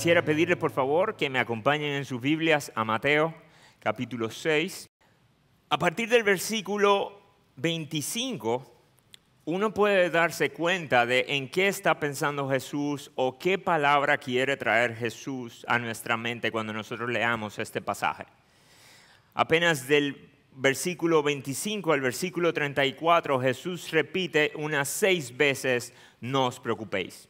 Quisiera pedirles por favor que me acompañen en sus Biblias a Mateo capítulo 6. A partir del versículo 25, uno puede darse cuenta de en qué está pensando Jesús o qué palabra quiere traer Jesús a nuestra mente cuando nosotros leamos este pasaje. Apenas del versículo 25 al versículo 34, Jesús repite unas seis veces, no os preocupéis,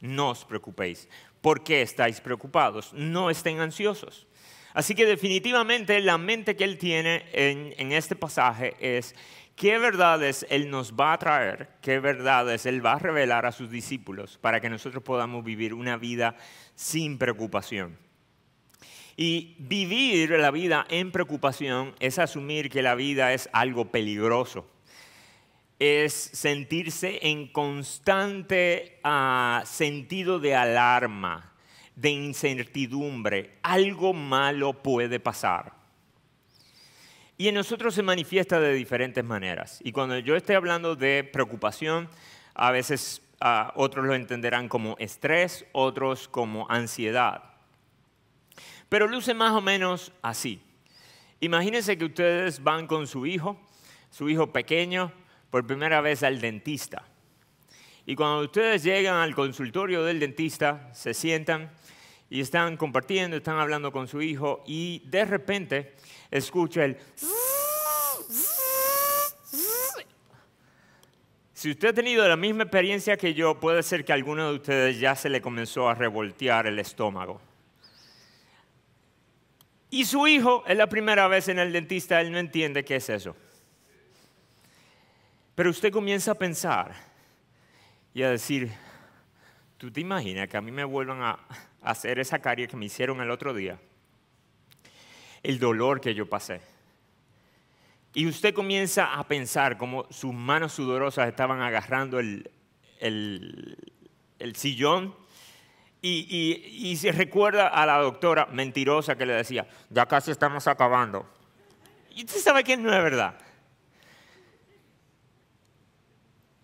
no os preocupéis. ¿Por qué estáis preocupados? No estén ansiosos. Así que definitivamente la mente que él tiene en, en, este pasaje es qué verdades él nos va a traer, qué verdades él va a revelar a sus discípulos para que nosotros podamos vivir una vida sin preocupación. Y vivir la vida en preocupación es asumir que la vida es algo peligroso es sentirse en constante ah, sentido de alarma, de incertidumbre. Algo malo puede pasar. Y en nosotros se manifiesta de diferentes maneras. Y cuando yo estoy hablando de preocupación, a veces ah, otros lo entenderán como estrés, otros como ansiedad. Pero luce más o menos así. Imagínense que ustedes van con su hijo, su hijo pequeño, por primera vez al dentista. Y cuando ustedes llegan al consultorio del dentista, se sientan y están compartiendo, están hablando con su hijo y de repente escucha el... Si usted ha tenido la misma experiencia que yo, puede ser que a alguno de ustedes ya se le comenzó a revoltear el estómago. Y su hijo es la primera vez en el dentista, él no entiende qué es eso. Pero usted comienza a pensar y a decir, ¿tú te imaginas que a mí me vuelvan a hacer esa carie que me hicieron el otro día? El dolor que yo pasé. Y usted comienza a pensar como sus manos sudorosas estaban agarrando el, sillón y, y, se recuerda a la doctora mentirosa que le decía, ya casi estamos acabando. Y usted sabe que no es verdad.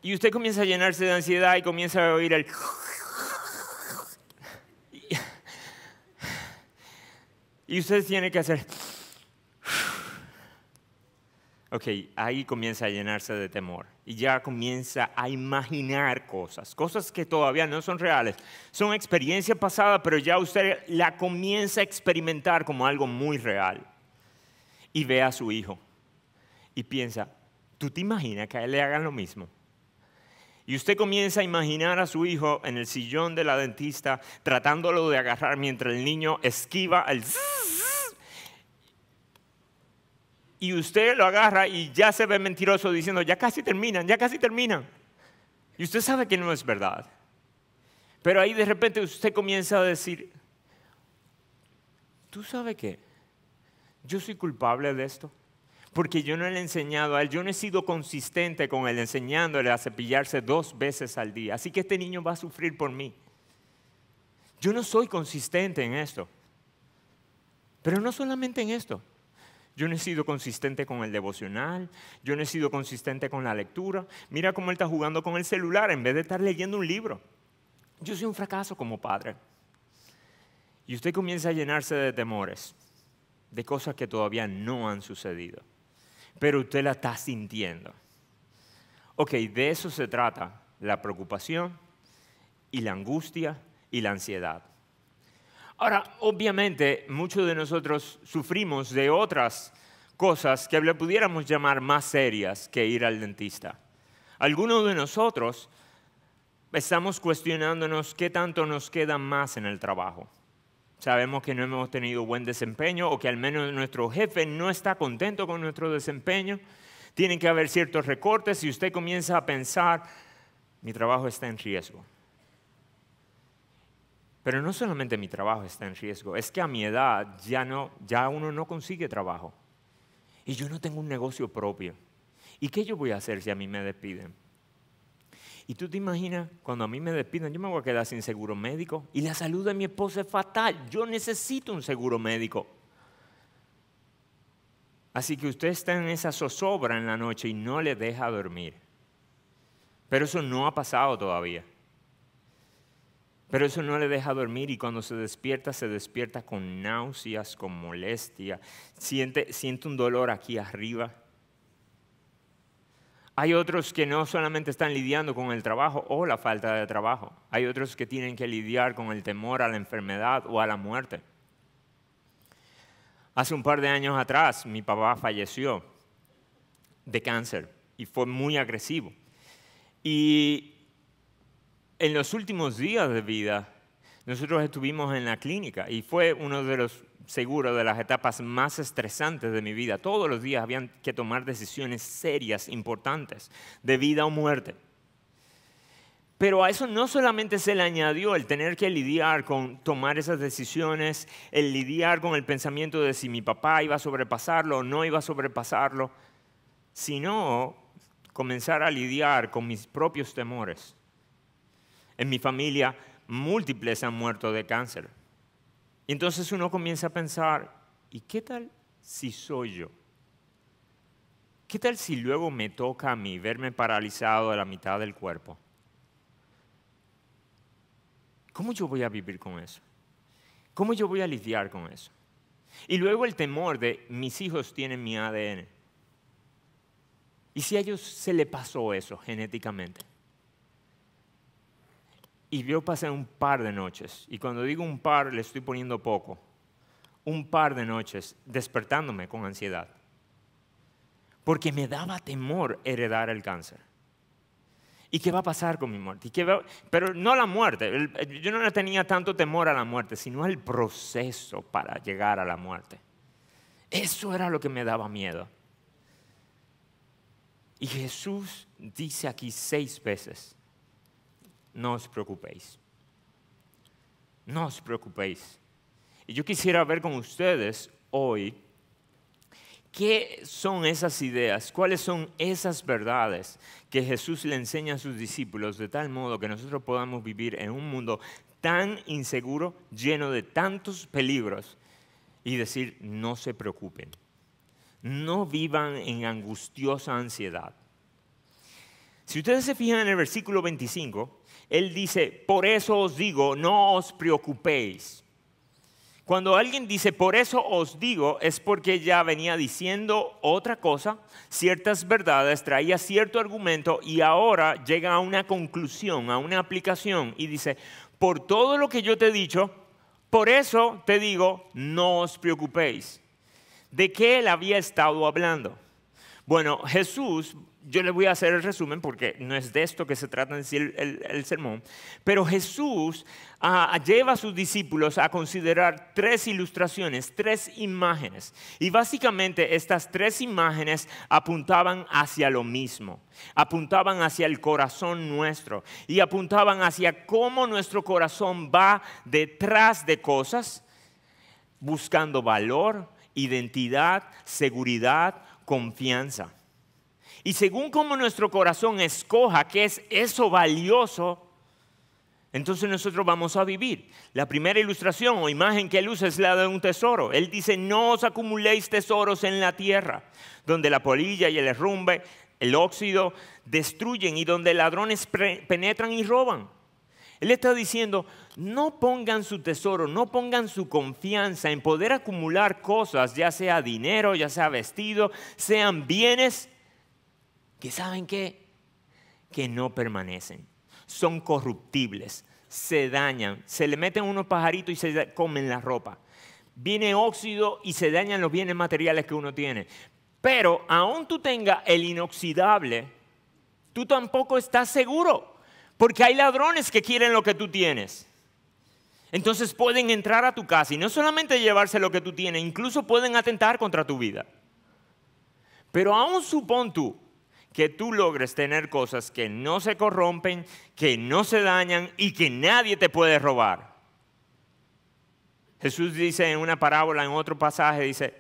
Y usted comienza a llenarse de ansiedad y comienza a oír el... Y usted tiene que hacer... Ok, ahí comienza a llenarse de temor y ya comienza a imaginar cosas, cosas que todavía no son reales. Son experiencia pasada, pero ya usted la comienza a experimentar como algo muy real. Y ve a su hijo y piensa, ¿tú te imaginas que a él le hagan lo mismo? Y usted comienza a imaginar a su hijo en el sillón de la dentista tratándolo de agarrar mientras el niño esquiva el... Y usted lo agarra y ya se ve mentiroso diciendo, ya casi terminan, ya casi terminan. Y usted sabe que no es verdad. Pero ahí de repente usted comienza a decir, ¿tú sabes qué? Yo soy culpable de esto porque yo no le he enseñado a él, yo no he sido consistente con él enseñándole a cepillarse dos veces al día. Así que este niño va a sufrir por mí. Yo no soy consistente en esto. Pero no solamente en esto. Yo no he sido consistente con el devocional, yo no he sido consistente con la lectura. Mira cómo él está jugando con el celular en vez de estar leyendo un libro. Yo soy un fracaso como padre. Y usted comienza a llenarse de temores, de cosas que todavía no han sucedido pero usted la está sintiendo. Ok, de eso se trata la preocupación y la angustia y la ansiedad. Ahora, obviamente, muchos de nosotros sufrimos de otras cosas que le pudiéramos llamar más serias que ir al dentista. Algunos de nosotros estamos cuestionándonos qué tanto nos queda más en el trabajo sabemos que no hemos tenido buen desempeño o que al menos nuestro jefe no está contento con nuestro desempeño. Tienen que haber ciertos recortes y usted comienza a pensar, mi trabajo está en riesgo. Pero no solamente mi trabajo está en riesgo, es que a mi edad ya, no, ya uno no consigue trabajo. Y yo no tengo un negocio propio. ¿Y qué yo voy a hacer si a mí me despiden? Y tú te imaginas, cuando a mí me despidan, yo me voy a quedar sin seguro médico. Y la salud de mi esposa es fatal. Yo necesito un seguro médico. Así que usted está en esa zozobra en la noche y no le deja dormir. Pero eso no ha pasado todavía. Pero eso no le deja dormir y cuando se despierta, se despierta con náuseas, con molestia. Siente, siente un dolor aquí arriba hay otros que no solamente están lidiando con el trabajo o la falta de trabajo, hay otros que tienen que lidiar con el temor a la enfermedad o a la muerte. Hace un par de años atrás mi papá falleció de cáncer y fue muy agresivo. Y en los últimos días de vida, nosotros estuvimos en la clínica y fue uno de los seguro de las etapas más estresantes de mi vida. Todos los días habían que tomar decisiones serias, importantes, de vida o muerte. Pero a eso no solamente se le añadió el tener que lidiar con tomar esas decisiones, el lidiar con el pensamiento de si mi papá iba a sobrepasarlo o no iba a sobrepasarlo, sino comenzar a lidiar con mis propios temores. En mi familia múltiples han muerto de cáncer. Y entonces uno comienza a pensar, ¿y qué tal si soy yo? ¿Qué tal si luego me toca a mí verme paralizado a la mitad del cuerpo? ¿Cómo yo voy a vivir con eso? ¿Cómo yo voy a lidiar con eso? Y luego el temor de mis hijos tienen mi ADN. ¿Y si a ellos se le pasó eso genéticamente? Y yo pasé un par de noches, y cuando digo un par le estoy poniendo poco, un par de noches despertándome con ansiedad, porque me daba temor heredar el cáncer. ¿Y qué va a pasar con mi muerte? Pero no la muerte, yo no tenía tanto temor a la muerte, sino al proceso para llegar a la muerte. Eso era lo que me daba miedo. Y Jesús dice aquí seis veces, no os preocupéis. No os preocupéis. Y yo quisiera ver con ustedes hoy qué son esas ideas, cuáles son esas verdades que Jesús le enseña a sus discípulos de tal modo que nosotros podamos vivir en un mundo tan inseguro, lleno de tantos peligros, y decir, no se preocupen, no vivan en angustiosa ansiedad. Si ustedes se fijan en el versículo 25, él dice, por eso os digo, no os preocupéis. Cuando alguien dice, por eso os digo, es porque ya venía diciendo otra cosa, ciertas verdades, traía cierto argumento y ahora llega a una conclusión, a una aplicación y dice, por todo lo que yo te he dicho, por eso te digo, no os preocupéis. ¿De qué él había estado hablando? Bueno, Jesús yo le voy a hacer el resumen porque no es de esto que se trata el, el, el sermón, pero Jesús ah, lleva a sus discípulos a considerar tres ilustraciones, tres imágenes, y básicamente estas tres imágenes apuntaban hacia lo mismo, apuntaban hacia el corazón nuestro y apuntaban hacia cómo nuestro corazón va detrás de cosas, buscando valor, identidad, seguridad, confianza. Y según como nuestro corazón escoja qué es eso valioso, entonces nosotros vamos a vivir. La primera ilustración o imagen que él usa es la de un tesoro. Él dice, no os acumuléis tesoros en la tierra, donde la polilla y el derrumbe, el óxido destruyen y donde ladrones penetran y roban. Él está diciendo, no pongan su tesoro, no pongan su confianza en poder acumular cosas, ya sea dinero, ya sea vestido, sean bienes y saben qué? Que no permanecen. Son corruptibles, se dañan, se le meten unos pajaritos y se comen la ropa. Viene óxido y se dañan los bienes materiales que uno tiene. Pero aún tú tengas el inoxidable, tú tampoco estás seguro, porque hay ladrones que quieren lo que tú tienes. Entonces pueden entrar a tu casa y no solamente llevarse lo que tú tienes, incluso pueden atentar contra tu vida. Pero aún supón tú que tú logres tener cosas que no se corrompen, que no se dañan y que nadie te puede robar. Jesús dice en una parábola, en otro pasaje, dice,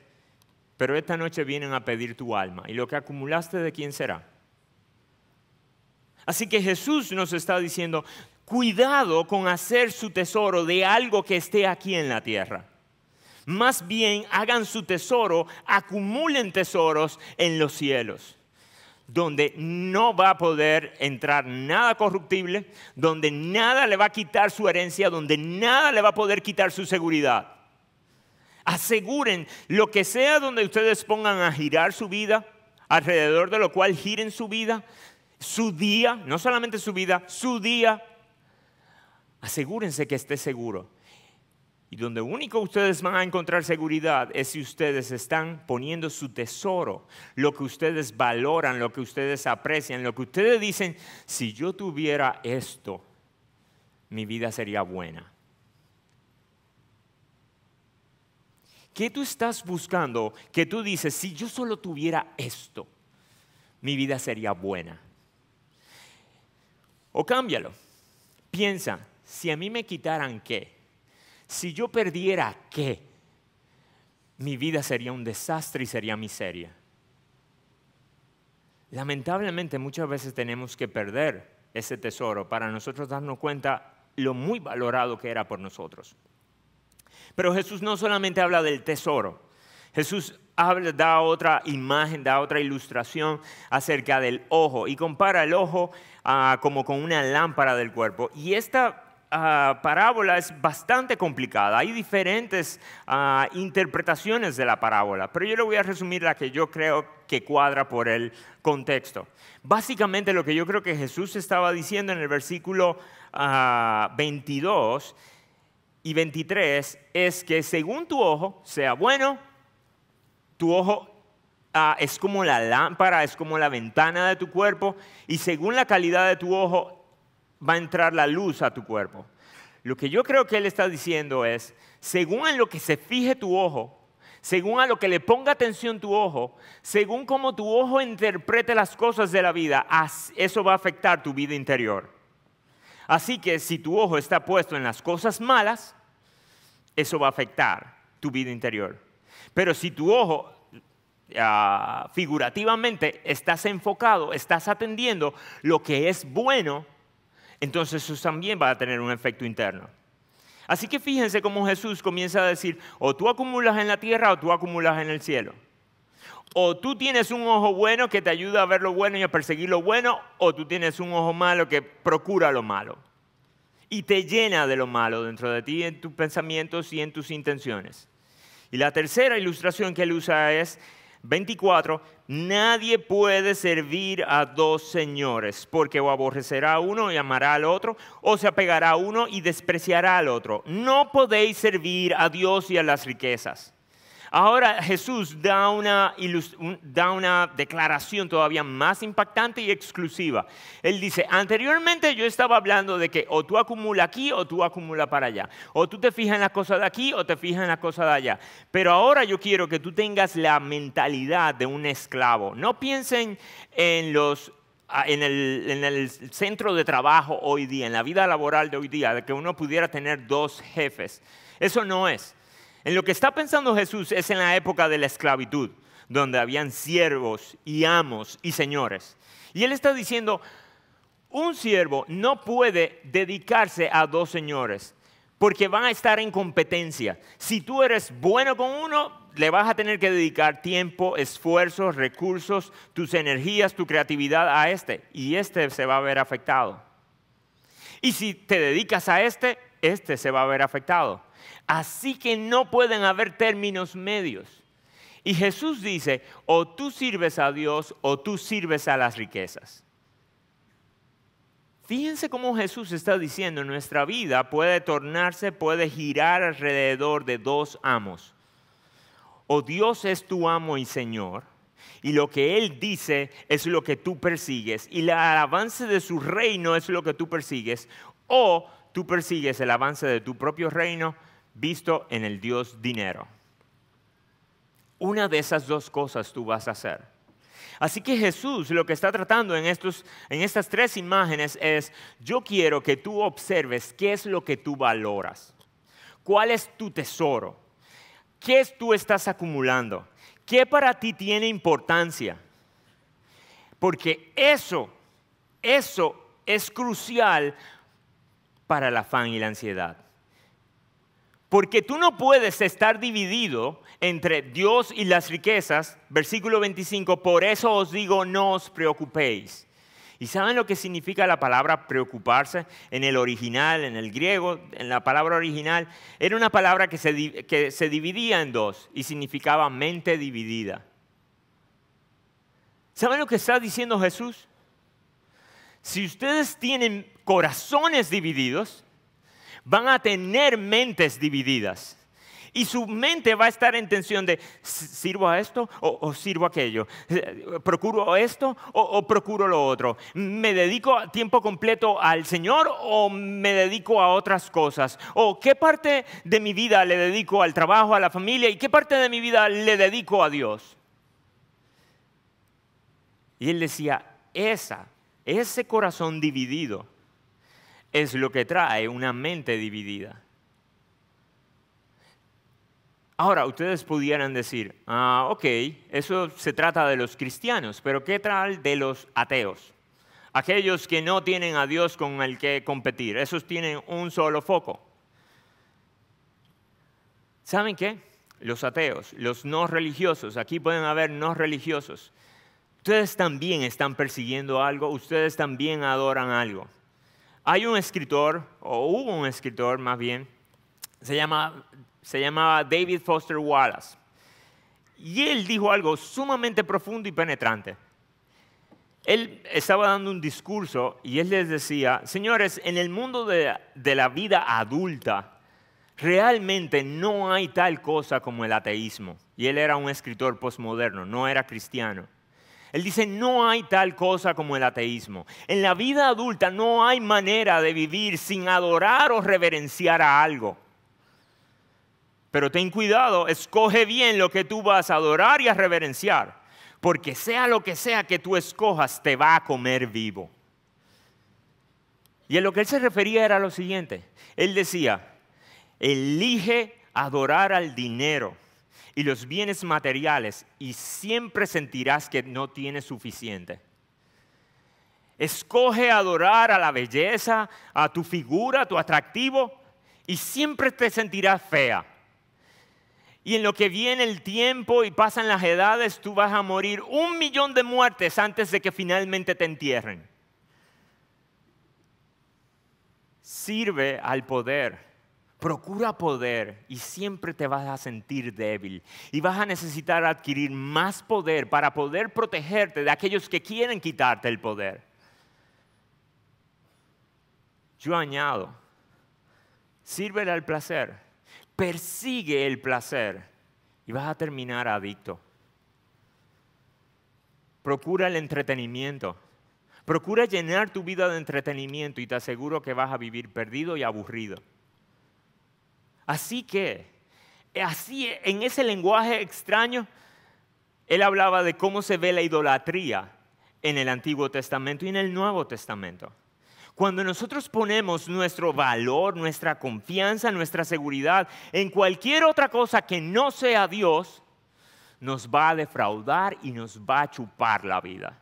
pero esta noche vienen a pedir tu alma y lo que acumulaste de quién será. Así que Jesús nos está diciendo, cuidado con hacer su tesoro de algo que esté aquí en la tierra. Más bien hagan su tesoro, acumulen tesoros en los cielos donde no va a poder entrar nada corruptible, donde nada le va a quitar su herencia, donde nada le va a poder quitar su seguridad. Aseguren lo que sea donde ustedes pongan a girar su vida, alrededor de lo cual giren su vida, su día, no solamente su vida, su día. Asegúrense que esté seguro. Y donde único ustedes van a encontrar seguridad es si ustedes están poniendo su tesoro, lo que ustedes valoran, lo que ustedes aprecian, lo que ustedes dicen, si yo tuviera esto, mi vida sería buena. ¿Qué tú estás buscando que tú dices, si yo solo tuviera esto, mi vida sería buena? O cámbialo. Piensa, si a mí me quitaran qué, si yo perdiera qué, mi vida sería un desastre y sería miseria. Lamentablemente muchas veces tenemos que perder ese tesoro para nosotros darnos cuenta lo muy valorado que era por nosotros. Pero Jesús no solamente habla del tesoro, Jesús habla, da otra imagen, da otra ilustración acerca del ojo y compara el ojo ah, como con una lámpara del cuerpo. Y esta Ah, parábola es bastante complicada. Hay diferentes ah, interpretaciones de la parábola, pero yo le voy a resumir la que yo creo que cuadra por el contexto. Básicamente lo que yo creo que Jesús estaba diciendo en el versículo 22 ah, y 23 es que según tu ojo sea bueno, tu ojo es como la lámpara, es como la ventana de tu cuerpo, y según la calidad de tu ojo va a entrar la luz a tu cuerpo. Lo que yo creo que él está diciendo es, según en lo que se fije tu ojo, según a lo que le ponga atención tu ojo, según cómo tu ojo interprete las cosas de la vida, eso va a afectar tu vida interior. Así que si tu ojo está puesto en las cosas malas, eso va a afectar tu vida interior. Pero si tu ojo ah, figurativamente estás enfocado, estás atendiendo lo que es bueno, entonces eso también va a tener un efecto interno. Así que fíjense cómo Jesús comienza a decir, o tú acumulas en la tierra o tú acumulas en el cielo. O tú tienes un ojo bueno que te ayuda a ver lo bueno y a perseguir lo bueno, o tú tienes un ojo malo que procura lo malo. Y te llena de lo malo dentro de ti, en tus pensamientos y en tus intenciones. Y la tercera ilustración que él usa es 24, nadie puede servir a dos señores, porque o aborrecerá a uno y amará al otro, o se apegará a uno y despreciará al otro. No podéis servir a Dios y a las riquezas. Ahora Jesús da una, declaración todavía más impactante y exclusiva. Él dice, anteriormente yo estaba hablando de que o tú acumula aquí o tú acumula para allá. O tú te fijas en las cosas de aquí o te fijas en las cosas de allá. Pero ahora yo quiero que tú tengas la mentalidad de un esclavo. No piensen en los ah, en el, centro de trabajo hoy día, en la vida laboral de hoy día, de que uno pudiera tener dos jefes. Eso no es. En lo que está pensando Jesús es en la época de la esclavitud, donde habían siervos y amos y señores. Y él está diciendo, un siervo no puede dedicarse a dos señores, porque van a estar en competencia. Si tú eres bueno con uno, le vas a tener que dedicar tiempo, esfuerzos, recursos, tus energías, tu creatividad a este, y este se va a ver afectado. Y si te dedicas a este, este se va a ver afectado. Así que no pueden haber términos medios. Y Jesús dice, o tú sirves a Dios o tú sirves a las riquezas. Fíjense cómo Jesús está diciendo, nuestra vida puede tornarse, puede girar alrededor de dos amos. O Dios es tu amo y Señor, y lo que Él dice es lo que tú persigues, y el avance de su reino es lo que tú persigues, o tú persigues el avance de tu propio reino visto en el Dios dinero. Una de esas dos cosas tú vas a hacer. Así que Jesús lo que está tratando en, estos, en estas tres imágenes es, yo quiero que tú observes qué es lo que tú valoras, cuál es tu tesoro, qué tú estás acumulando, qué para ti tiene importancia. Porque eso, eso es crucial para el afán y la ansiedad. Porque tú no puedes estar dividido entre Dios y las riquezas, versículo 25, por eso os digo, no os preocupéis. ¿Y saben lo que significa la palabra preocuparse? En el original, en el griego, en la palabra original, era una palabra que se, que se dividía en dos y significaba mente dividida. ¿Saben lo que está diciendo Jesús? Si ustedes tienen corazones divididos, van a tener mentes divididas. Y su mente va a estar en tensión de, ¿sirvo a esto o, sirvo a aquello? ¿Procuro esto o, o, procuro lo otro? ¿Me dedico a tiempo completo al Señor o me dedico a otras cosas? ¿O qué parte de mi vida le dedico al trabajo, a la familia y qué parte de mi vida le dedico a Dios? Y él decía, esa, ese corazón dividido es lo que trae una mente dividida. Ahora, ustedes pudieran decir, ah, ok, eso se trata de los cristianos, pero ¿qué trae de los ateos? Aquellos que no tienen a Dios con el que competir, esos tienen un solo foco. ¿Saben qué? Los ateos, los no religiosos, aquí pueden haber no religiosos, ustedes también están persiguiendo algo, ustedes también adoran algo. Hay un escritor, o hubo un escritor más bien, se, llama, se llamaba David Foster Wallace. Y él dijo algo sumamente profundo y penetrante. Él estaba dando un discurso y él les decía, señores, en el mundo de, de, la vida adulta, realmente no hay tal cosa como el ateísmo. Y él era un escritor postmoderno, no era cristiano. Él dice, no hay tal cosa como el ateísmo. En la vida adulta no hay manera de vivir sin adorar o reverenciar a algo. Pero ten cuidado, escoge bien lo que tú vas a adorar y a reverenciar, porque sea lo que sea que tú escojas, te va a comer vivo. Y a lo que él se refería era lo siguiente. Él decía, elige adorar al dinero y los bienes materiales y siempre sentirás que no tienes suficiente. Escoge adorar a la belleza, a tu figura, a tu atractivo y siempre te sentirás fea. Y en lo que viene el tiempo y pasan las edades, tú vas a morir un millón de muertes antes de que finalmente te entierren. Sirve al poder Procura poder y siempre te vas a sentir débil y vas a necesitar adquirir más poder para poder protegerte de aquellos que quieren quitarte el poder. Yo añado, sírvele al placer, persigue el placer y vas a terminar adicto. Procura el entretenimiento. Procura llenar tu vida de entretenimiento y te aseguro que vas a vivir perdido y aburrido. Así que, así en ese lenguaje extraño, él hablaba de cómo se ve la idolatría en el Antiguo Testamento y en el Nuevo Testamento. Cuando nosotros ponemos nuestro valor, nuestra confianza, nuestra seguridad en cualquier otra cosa que no sea Dios, nos va a defraudar y nos va a chupar la vida.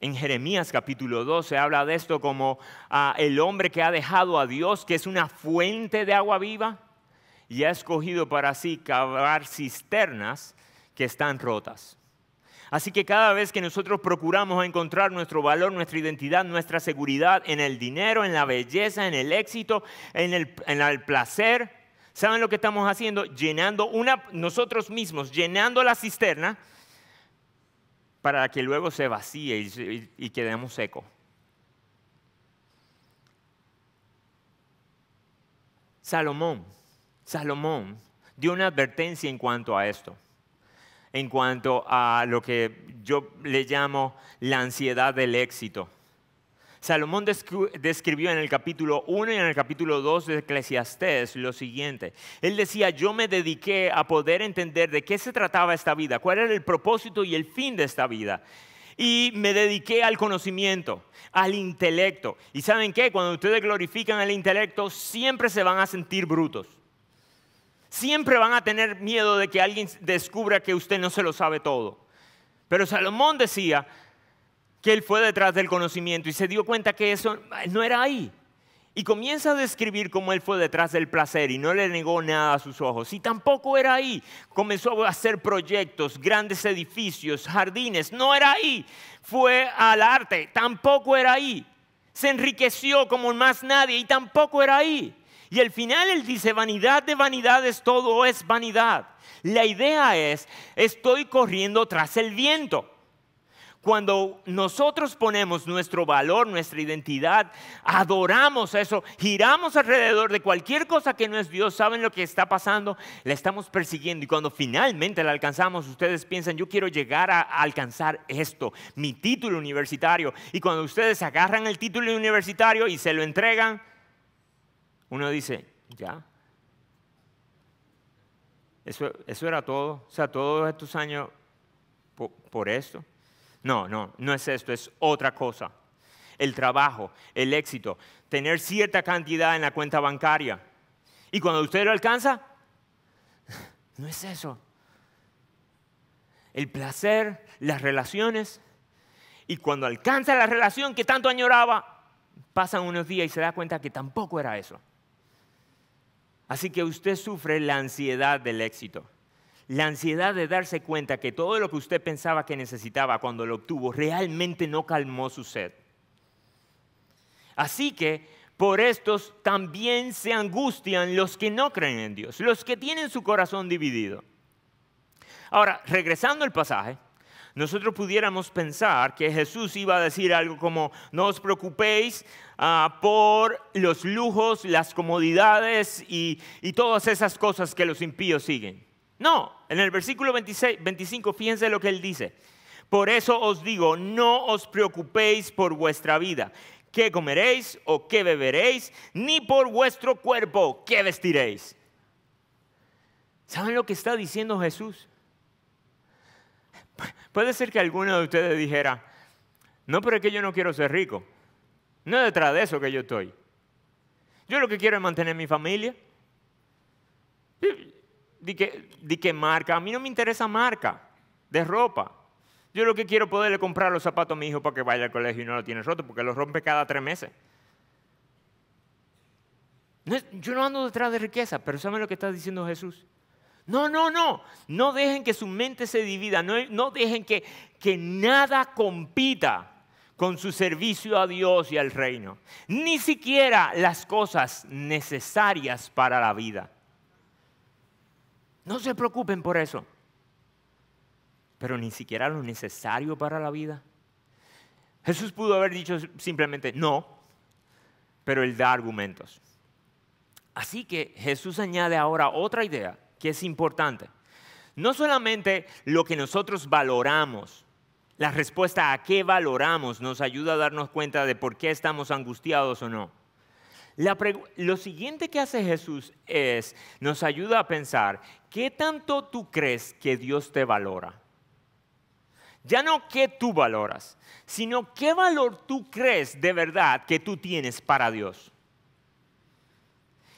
En Jeremías capítulo 2 se habla de esto como ah, el hombre que ha dejado a Dios, que es una fuente de agua viva, y ha escogido para sí cavar cisternas que están rotas. Así que cada vez que nosotros procuramos encontrar nuestro valor, nuestra identidad, nuestra seguridad en el dinero, en la belleza, en el éxito, en el, en el placer, ¿saben lo que estamos haciendo? Llenando una, nosotros mismos, llenando la cisterna para que luego se vacíe y, y, quedemos secos. Salomón, Salomón dio una advertencia en cuanto a esto, en cuanto a lo que yo le llamo la ansiedad del éxito. Salomón describió en el capítulo 1 y en el capítulo 2 de Eclesiastés lo siguiente. Él decía, yo me dediqué a poder entender de qué se trataba esta vida, cuál era el propósito y el fin de esta vida. Y me dediqué al conocimiento, al intelecto. Y saben qué, cuando ustedes glorifican el intelecto, siempre se van a sentir brutos. Siempre van a tener miedo de que alguien descubra que usted no se lo sabe todo. Pero Salomón decía, que él fue detrás del conocimiento y se dio cuenta que eso no era ahí. Y comienza a describir cómo él fue detrás del placer y no le negó nada a sus ojos. Y tampoco era ahí. Comenzó a hacer proyectos, grandes edificios, jardines. No era ahí. Fue al arte. Tampoco era ahí. Se enriqueció como más nadie y tampoco era ahí. Y al final él dice, vanidad de vanidades, todo es vanidad. La idea es, estoy corriendo tras el viento. Cuando nosotros ponemos nuestro valor, nuestra identidad, adoramos eso, giramos alrededor de cualquier cosa que no es Dios, saben lo que está pasando, la estamos persiguiendo. Y cuando finalmente la alcanzamos, ustedes piensan, yo quiero llegar a alcanzar esto, mi título universitario. Y cuando ustedes agarran el título universitario y se lo entregan, uno dice, ya, eso, era todo. O sea, todos estos años por, esto. No, no, no es esto, es otra cosa. El trabajo, el éxito, tener cierta cantidad en la cuenta bancaria. Y cuando usted lo alcanza, no es eso. El placer, las relaciones. Y cuando alcanza la relación que tanto añoraba, pasan unos días y se da cuenta que tampoco era eso. Así que usted sufre la ansiedad del éxito la ansiedad de darse cuenta que todo lo que usted pensaba que necesitaba cuando lo obtuvo realmente no calmó su sed. Así que por estos también se angustian los que no creen en Dios, los que tienen su corazón dividido. Ahora, regresando al pasaje, nosotros pudiéramos pensar que Jesús iba a decir algo como, no os preocupéis ah, por los lujos, las comodidades y todas esas cosas que los impíos siguen. No, en el versículo 25, fíjense lo que él dice. Por eso os digo, no os preocupéis por vuestra vida, qué comeréis o qué beberéis, ni por vuestro cuerpo, qué vestiréis. ¿Saben lo que está diciendo Jesús? Puede ser que alguno de ustedes dijera, no, pero es que yo no quiero ser rico. No es detrás de eso que yo estoy. Yo lo que quiero es mantener mi familia di que, marca. A mí no me interesa marca de ropa. Yo lo que quiero poderle comprar los zapatos a mi hijo para que vaya al colegio y no lo tiene roto, porque lo rompe cada tres meses. yo no ando detrás de riqueza, pero ¿saben lo que está diciendo Jesús? No, no, no. No dejen que su mente se divida. No, no dejen que, que nada compita con su servicio a Dios y al reino. Ni siquiera las cosas necesarias para la vida. No se preocupen por eso. Pero ni siquiera lo necesario para la vida. Jesús pudo haber dicho simplemente no, pero él da argumentos. Así que Jesús añade ahora otra idea que es importante. No solamente lo que nosotros valoramos, la respuesta a qué valoramos nos ayuda a darnos cuenta de por qué estamos angustiados o no lo siguiente que hace Jesús es, nos ayuda a pensar, ¿qué tanto tú crees que Dios te valora? Ya no qué tú valoras, sino qué valor tú crees de verdad que tú tienes para Dios.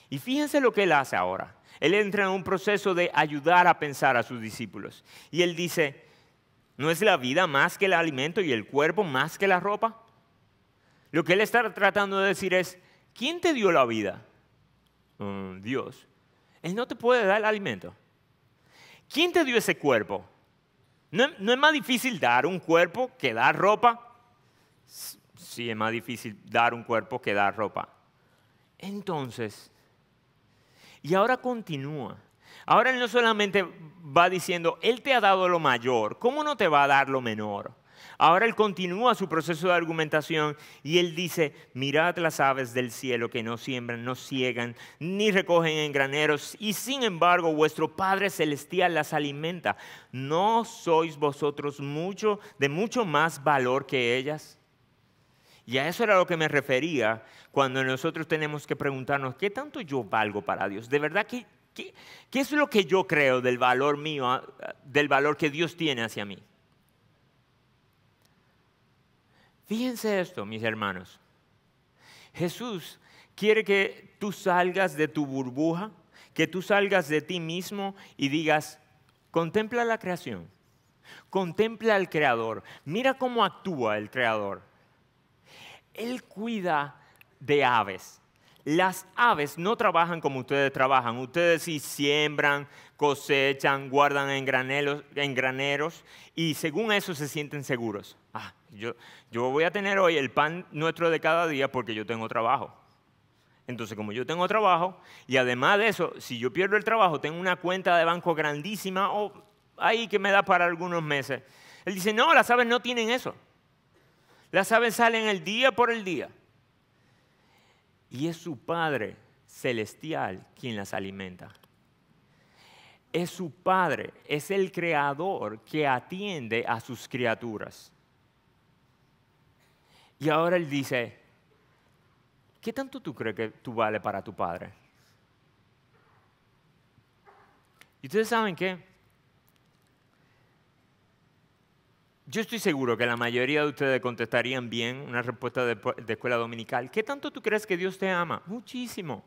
Y fíjense lo que él hace ahora. Él entra en un proceso de ayudar a pensar a sus discípulos. Y él dice, ¿no es la vida más que el alimento y el cuerpo más que la ropa? Lo que él está tratando de decir es, ¿Quién te dio la vida? Mm, Dios. Él no te puede dar el alimento. ¿Quién te dio ese cuerpo? ¿No, ¿No, es más difícil dar un cuerpo que dar ropa? Sí, es más difícil dar un cuerpo que dar ropa. Entonces, y ahora continúa. Ahora él no solamente va diciendo, Él te ha dado lo mayor, ¿cómo no te va a dar lo menor? Ahora él continúa su proceso de argumentación y él dice, mirad las aves del cielo que no siembran, no ciegan, ni recogen en graneros, y sin embargo vuestro Padre Celestial las alimenta. ¿No sois vosotros mucho, de mucho más valor que ellas? Y a eso era lo que me refería cuando nosotros tenemos que preguntarnos, ¿qué tanto yo valgo para Dios? ¿De verdad ¿Qué, ¿Qué, es lo que yo creo del valor mío, ah, del valor que Dios tiene hacia mí? Fíjense esto, mis hermanos. Jesús quiere que tú salgas de tu burbuja, que tú salgas de ti mismo y digas, contempla la creación, contempla al creador, mira cómo actúa el creador. Él cuida de aves. Las aves no trabajan como ustedes trabajan. Ustedes sí siembran, cosechan, guardan en, graneros, en graneros y según eso se sienten seguros. Ah, yo, voy a tener hoy el pan nuestro de cada día porque yo tengo trabajo. Entonces, como yo tengo trabajo, y además de eso, si yo pierdo el trabajo, tengo una cuenta de banco grandísima o ahí que me da para algunos meses. Él dice, no, las aves no tienen eso. Las aves salen el día por el día. Y es su Padre celestial quien las alimenta. Es su Padre, es el Creador que atiende a sus criaturas. Y ahora él dice, ¿qué tanto tú crees que tú vale para tu padre? Y ustedes saben qué? yo estoy seguro que la mayoría de ustedes contestarían bien una respuesta de, de escuela dominical. ¿Qué tanto tú crees que Dios te ama? Muchísimo.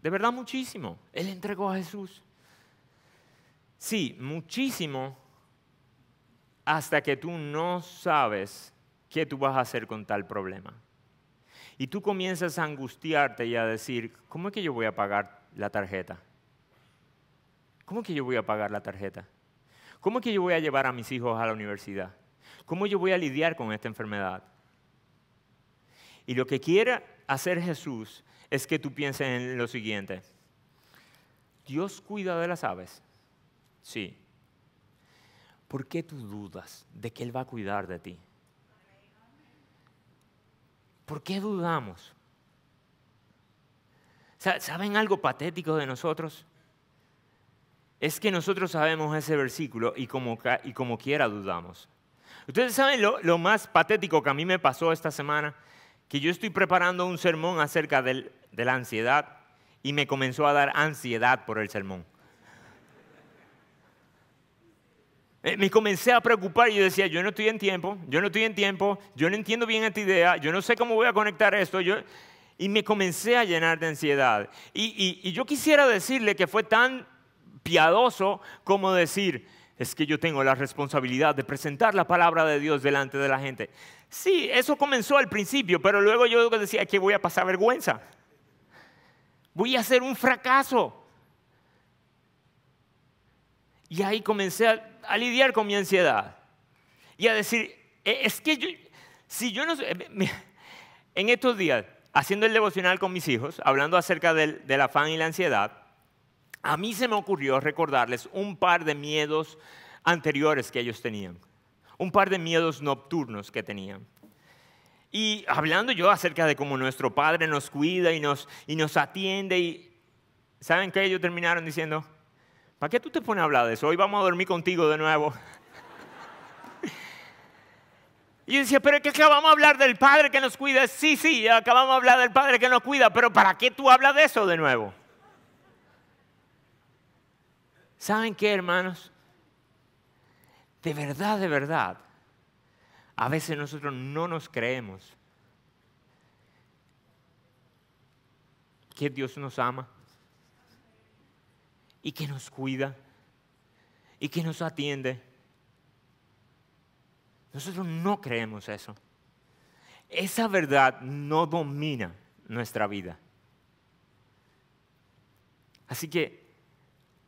De verdad, muchísimo. Él entregó a Jesús. Sí, muchísimo hasta que tú no sabes qué tú vas a hacer con tal problema. Y tú comienzas a angustiarte y a decir, ¿cómo es que yo voy a pagar la tarjeta? ¿Cómo es que yo voy a pagar la tarjeta? ¿Cómo es que yo voy a llevar a mis hijos a la universidad? ¿Cómo yo voy a lidiar con esta enfermedad? Y lo que quiere hacer Jesús es que tú pienses en lo siguiente. Dios cuida de las aves. Sí, ¿Por qué tú dudas de que Él va a cuidar de ti? ¿Por qué dudamos? ¿Saben algo patético de nosotros? Es que nosotros sabemos ese versículo y como, y como quiera dudamos. Ustedes saben lo, más patético que a mí me pasó esta semana, que yo estoy preparando un sermón acerca de la ansiedad y me comenzó a dar ansiedad por el sermón. me eh, comencé a preocupar y yo decía, yo no estoy en tiempo, yo no estoy en tiempo, yo no entiendo bien esta idea, yo no sé cómo voy a conectar esto. Y me comencé a llenar de ansiedad. Y, y, yo quisiera decirle que fue tan piadoso como decir, es que yo tengo la responsabilidad de presentar la palabra de Dios delante de la gente. Sí, eso comenzó al principio, pero luego yo decía que voy a pasar vergüenza. Voy a ser un fracaso. Y ahí comencé a, lidiar con mi ansiedad y a decir, e, es que yo, si yo no... En estos días, haciendo el devocional con mis hijos, hablando acerca del, afán y la ansiedad, a mí se me ocurrió recordarles un par de miedos anteriores que ellos tenían, un par de miedos nocturnos que tenían. Y hablando yo acerca de cómo nuestro Padre nos cuida y nos, y nos atiende, y ¿saben qué ellos terminaron diciendo? ¿Para qué tú te pones a hablar de eso? Hoy vamos a dormir contigo de nuevo. Y yo decía, pero es que acabamos de hablar del Padre que nos cuida. Sí, sí, acabamos de hablar del Padre que nos cuida, pero ¿para qué tú hablas de eso de nuevo? ¿Saben qué, hermanos? De verdad, de verdad, a veces nosotros no nos creemos que Dios nos ama y que nos cuida y que nos atiende. Nosotros no creemos eso. Esa verdad no domina nuestra vida. Así que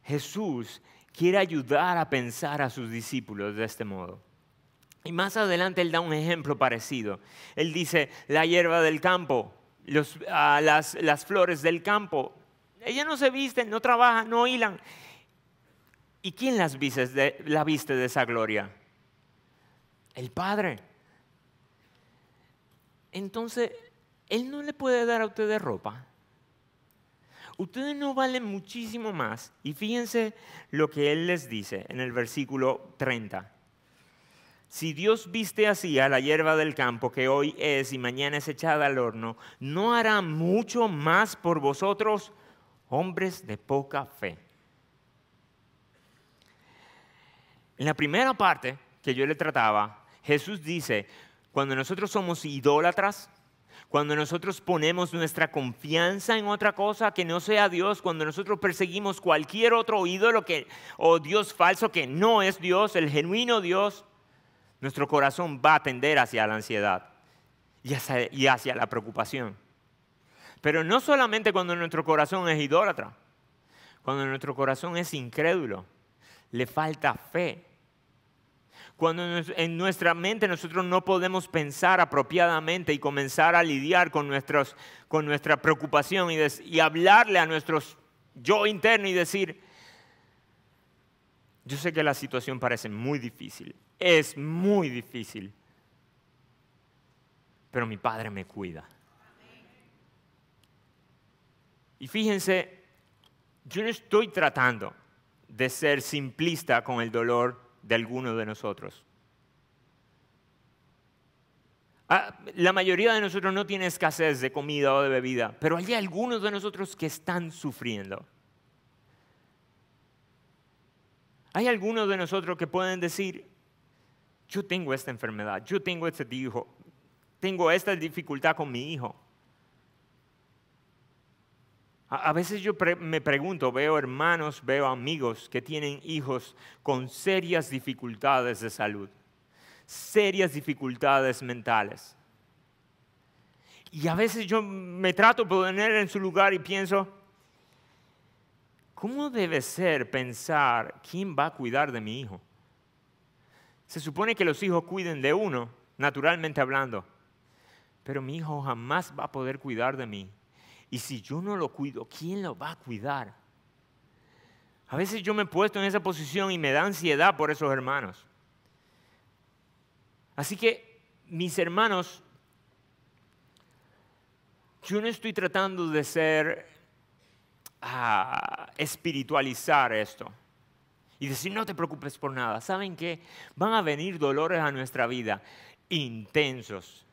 Jesús quiere ayudar a pensar a sus discípulos de este modo. Y más adelante él da un ejemplo parecido. Él dice, la hierba del campo, ah, las, las flores del campo, ella no se visten, no trabajan, no hilan. ¿Y quién las viste, la viste de esa gloria? El Padre. Entonces, Él no le puede dar a ustedes ropa. Ustedes no valen muchísimo más. Y fíjense lo que Él les dice en el versículo 30. Si Dios viste así a la hierba del campo que hoy es y mañana es echada al horno, ¿no hará mucho más por vosotros, hombres de poca fe. En la primera parte que yo le trataba, Jesús dice, cuando nosotros somos idólatras, cuando nosotros ponemos nuestra confianza en otra cosa que no sea Dios, cuando nosotros perseguimos cualquier otro ídolo que, o Dios falso que no es Dios, el genuino Dios, nuestro corazón va a tender hacia la ansiedad y y hacia la preocupación. Pero no solamente cuando nuestro corazón es idólatra, cuando nuestro corazón es incrédulo, le falta fe. Cuando en nuestra mente nosotros no podemos pensar apropiadamente y comenzar a lidiar con, nuestros, con nuestra preocupación y, hablarle a nuestro yo interno y decir, yo sé que la situación parece muy difícil, es muy difícil, pero mi Padre me cuida. Y fíjense, yo no estoy tratando de ser simplista con el dolor de algunos de nosotros. Ah, la mayoría de nosotros no tiene escasez de comida o de bebida, pero hay algunos de nosotros que están sufriendo. Hay algunos de nosotros que pueden decir, yo tengo esta enfermedad, yo tengo este hijo, tengo esta dificultad con mi hijo. A, veces yo me pregunto, veo hermanos, veo amigos que tienen hijos con serias dificultades de salud, serias dificultades mentales. Y a veces yo me trato de poner en su lugar y pienso, ¿cómo debe ser pensar quién va a cuidar de mi hijo? Se supone que los hijos cuiden de uno, naturalmente hablando, pero mi hijo jamás va a poder cuidar de mí y si yo no lo cuido, ¿quién lo va a cuidar? A veces yo me he puesto en esa posición y me da ansiedad por esos hermanos. Así que, mis hermanos, yo no estoy tratando de ser, a ah, espiritualizar esto y decir, no te preocupes por nada. ¿Saben qué? Van a venir dolores a nuestra vida intensos.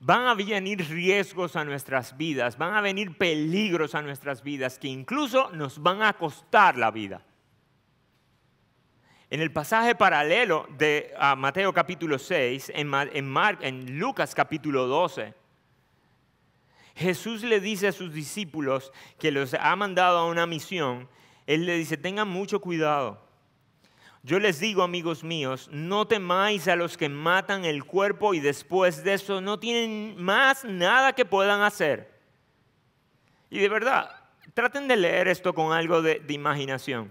Van a venir riesgos a nuestras vidas, van a venir peligros a nuestras vidas que incluso nos van a costar la vida. En el pasaje paralelo de Mateo capítulo 6, en, en, en Lucas capítulo 12, Jesús le dice a sus discípulos que los ha mandado a una misión, Él le dice, tengan mucho cuidado yo les digo, amigos míos, no temáis a los que matan el cuerpo y después de eso no tienen más nada que puedan hacer. Y de verdad, traten de leer esto con algo de, imaginación.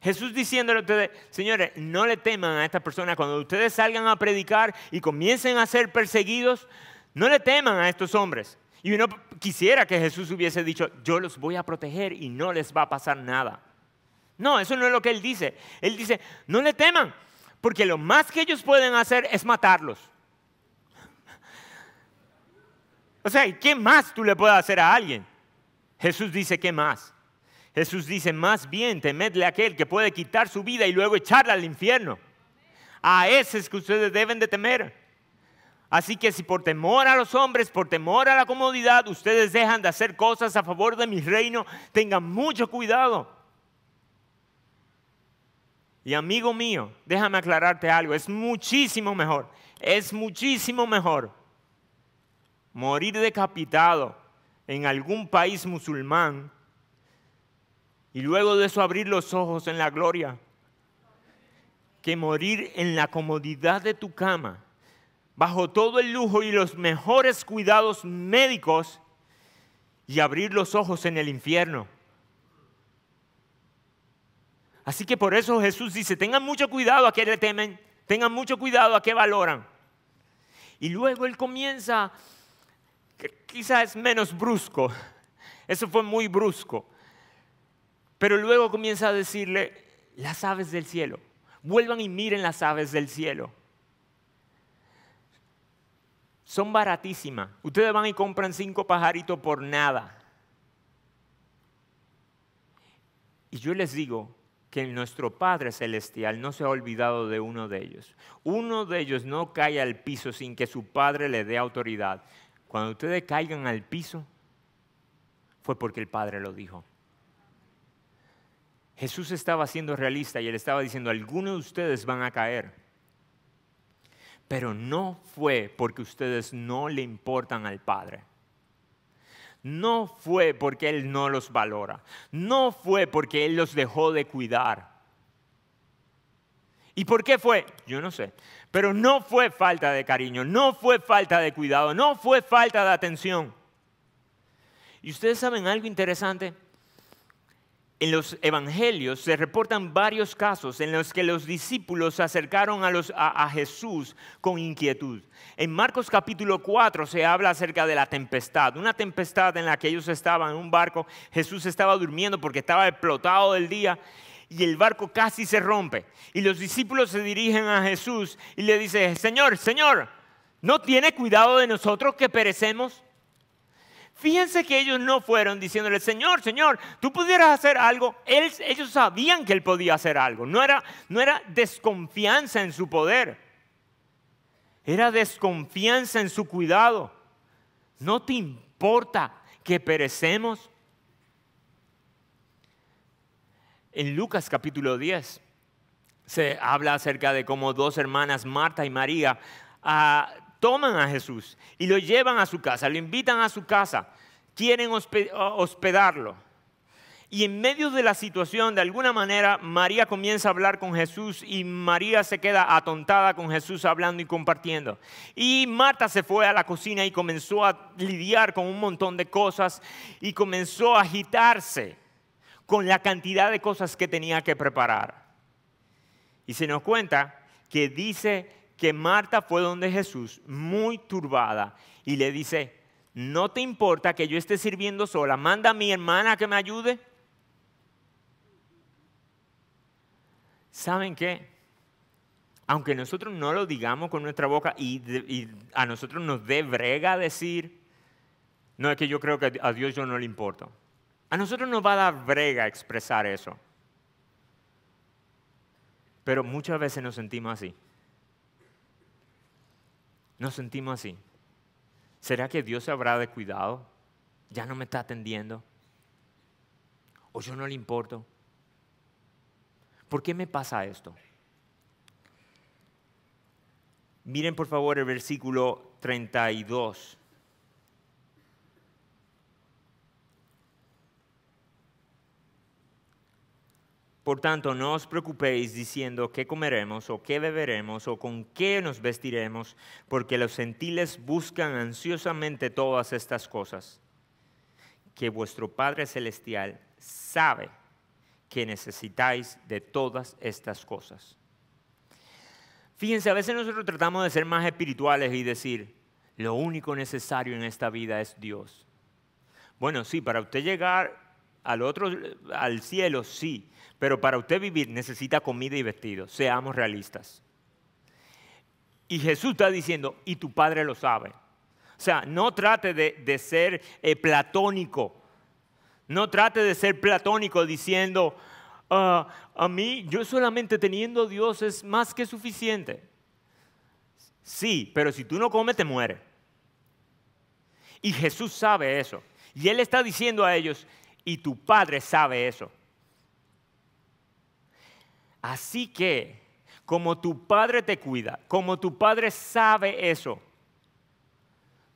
Jesús diciéndole a ustedes, señores, no le teman a esta persona. Cuando ustedes salgan a predicar y comiencen a ser perseguidos, no le teman a estos hombres. Y uno quisiera que Jesús hubiese dicho, yo los voy a proteger y no les va a pasar nada. No, eso no es lo que él dice. Él dice, no le teman, porque lo más que ellos pueden hacer es matarlos. O sea, ¿qué más tú le puedes hacer a alguien? Jesús dice, ¿qué más? Jesús dice, más bien temedle a aquel que puede quitar su vida y luego echarla al infierno. A ese es que ustedes deben de temer. Así que si por temor a los hombres, por temor a la comodidad, ustedes dejan de hacer cosas a favor de mi reino, tengan mucho cuidado y amigo mío, déjame aclararte algo, es muchísimo mejor, es muchísimo mejor morir decapitado en algún país musulmán y luego de eso abrir los ojos en la gloria que morir en la comodidad de tu cama, bajo todo el lujo y los mejores cuidados médicos y abrir los ojos en el infierno. Así que por eso Jesús dice, tengan mucho cuidado a qué le temen, tengan mucho cuidado a qué valoran. Y luego él comienza, quizás es menos brusco, eso fue muy brusco, pero luego comienza a decirle, las aves del cielo, vuelvan y miren las aves del cielo. Son baratísimas. Ustedes van y compran cinco pajaritos por nada. Y yo les digo, que nuestro Padre Celestial no se ha olvidado de uno de ellos. Uno de ellos no cae al piso sin que su Padre le dé autoridad. Cuando ustedes caigan al piso, fue porque el Padre lo dijo. Jesús estaba siendo realista y él estaba diciendo, algunos de ustedes van a caer. Pero no fue porque ustedes no le importan al Padre no fue porque Él no los valora, no fue porque Él los dejó de cuidar. ¿Y por qué fue? Yo no sé. Pero no fue falta de cariño, no fue falta de cuidado, no fue falta de atención. ¿Y ustedes saben algo interesante? En los evangelios se reportan varios casos en los que los discípulos se acercaron a, Jesús con inquietud. En Marcos capítulo 4 se habla acerca de la tempestad, una tempestad en la que ellos estaban en un barco, Jesús estaba durmiendo porque estaba explotado del día y el barco casi se rompe. Y los discípulos se dirigen a Jesús y le dicen, Señor, Señor, ¿no tiene cuidado de nosotros que perecemos? Fíjense que ellos no fueron diciéndole, Señor, Señor, tú pudieras hacer algo. ellos sabían que él podía hacer algo. No era, desconfianza en su poder. Era desconfianza en su cuidado. No te importa que perecemos. En Lucas capítulo 10 se habla acerca de cómo dos hermanas, Marta y María, ah, toman a Jesús y lo llevan a su casa, lo invitan a su casa, quieren hospedarlo. Y en medio de la situación, de alguna manera, María comienza a hablar con Jesús y María se queda atontada con Jesús hablando y compartiendo. Y Marta se fue a la cocina y comenzó a lidiar con un montón de cosas y comenzó a agitarse con la cantidad de cosas que tenía que preparar. Y se nos cuenta que dice que Marta fue donde Jesús, muy turbada, y le dice, ¿no te importa que yo esté sirviendo sola? ¿Manda a mi hermana que me ayude? ¿Saben qué? Aunque nosotros no lo digamos con nuestra boca y, a nosotros nos dé brega decir, no es que yo creo que a Dios yo no le importo. A nosotros nos va a dar brega expresar eso. Pero muchas veces nos sentimos así. Nos sentimos así. ¿Será que Dios se habrá descuidado? ¿Ya no me está atendiendo? ¿O yo no le importo? ¿Por qué me pasa esto? Miren por favor el versículo 32. Por tanto, no os preocupéis diciendo qué comeremos o qué beberemos o con qué nos vestiremos, porque los gentiles buscan ansiosamente todas estas cosas, que vuestro Padre Celestial sabe que necesitáis de todas estas cosas. Fíjense, a veces nosotros tratamos de ser más espirituales y decir, lo único necesario en esta vida es Dios. Bueno, sí, para usted llegar al otro, al cielo sí, pero para usted vivir necesita comida y vestido, seamos realistas. Y Jesús está diciendo, y tu Padre lo sabe. O sea, no trate de, ser eh, platónico, no trate de ser platónico diciendo, ah, a mí yo solamente teniendo Dios es más que suficiente. Sí, pero si tú no comes te mueres. Y Jesús sabe eso. Y Él está diciendo a ellos, y tu Padre sabe eso. Así que, como tu Padre te cuida, como tu Padre sabe eso,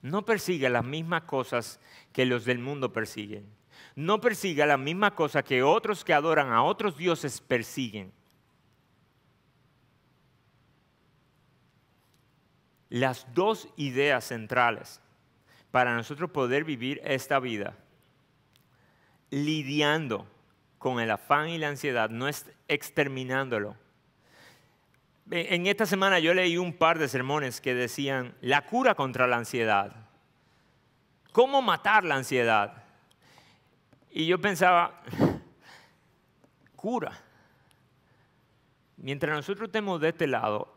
no persigue las mismas cosas que los del mundo persiguen. No persiga las mismas cosas que otros que adoran a otros dioses persiguen. Las dos ideas centrales para nosotros poder vivir esta vida lidiando con el afán y la ansiedad, no es exterminándolo. En esta semana yo leí un par de sermones que decían la cura contra la ansiedad. ¿Cómo matar la ansiedad? Y yo pensaba, cura. Mientras nosotros estemos de este lado,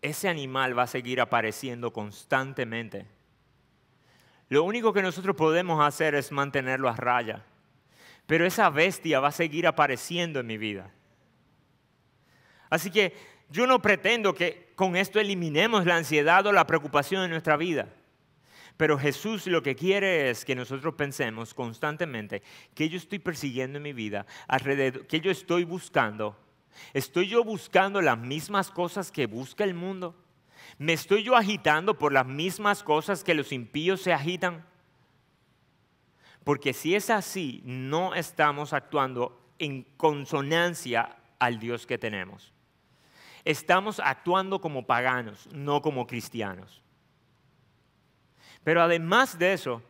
ese animal va a seguir apareciendo constantemente. Lo único que nosotros podemos hacer es mantenerlo a raya pero esa bestia va a seguir apareciendo en mi vida. Así que yo no pretendo que con esto eliminemos la ansiedad o la preocupación de nuestra vida. Pero Jesús lo que quiere es que nosotros pensemos constantemente que yo estoy persiguiendo en mi vida, alrededor, que yo estoy buscando. ¿Estoy yo buscando las mismas cosas que busca el mundo? ¿Me estoy yo agitando por las mismas cosas que los impíos se agitan? Porque si es así, no estamos actuando en consonancia al Dios que tenemos. Estamos actuando como paganos, no como cristianos. Pero además de eso,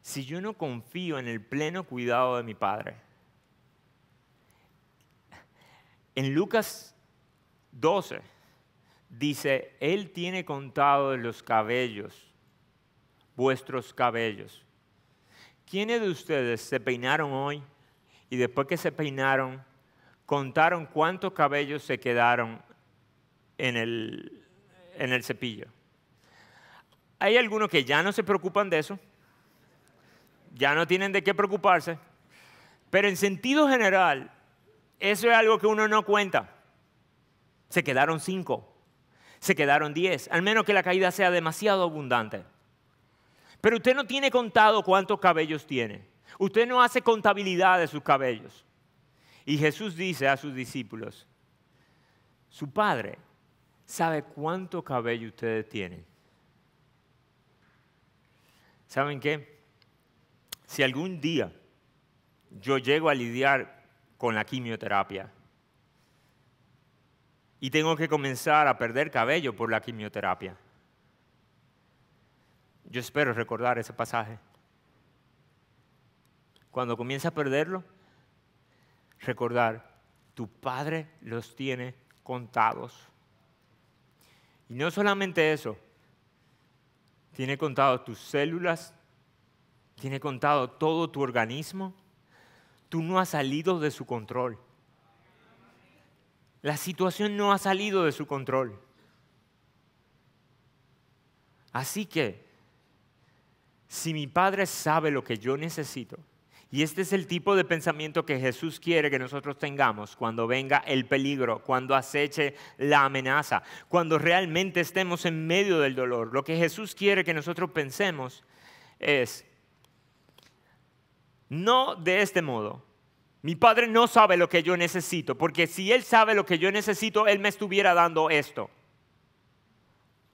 si yo no confío en el pleno cuidado de mi Padre, en Lucas 12 dice, Él tiene contado los cabellos, vuestros cabellos. ¿Quiénes de ustedes se peinaron hoy y después que se peinaron, contaron cuántos cabellos se quedaron en el, en el cepillo? Hay algunos que ya no se preocupan de eso, ya no tienen de qué preocuparse, pero en sentido general, eso es algo que uno no cuenta. Se quedaron cinco, se quedaron diez, al menos que la caída sea demasiado abundante. Pero usted no tiene contado cuántos cabellos tiene. Usted no hace contabilidad de sus cabellos. Y Jesús dice a sus discípulos, su padre sabe cuánto cabello ustedes tienen. ¿Saben qué? Si algún día yo llego a lidiar con la quimioterapia y tengo que comenzar a perder cabello por la quimioterapia, yo espero recordar ese pasaje. Cuando comienza a perderlo, recordar, tu Padre los tiene contados. Y no solamente eso, tiene contado tus células, tiene contado todo tu organismo. Tú no has salido de su control. La situación no ha salido de su control. Así que si mi Padre sabe lo que yo necesito, y este es el tipo de pensamiento que Jesús quiere que nosotros tengamos cuando venga el peligro, cuando aceche la amenaza, cuando realmente estemos en medio del dolor. Lo que Jesús quiere que nosotros pensemos es, no de este modo. Mi padre no sabe lo que yo necesito, porque si él sabe lo que yo necesito, él me estuviera dando esto.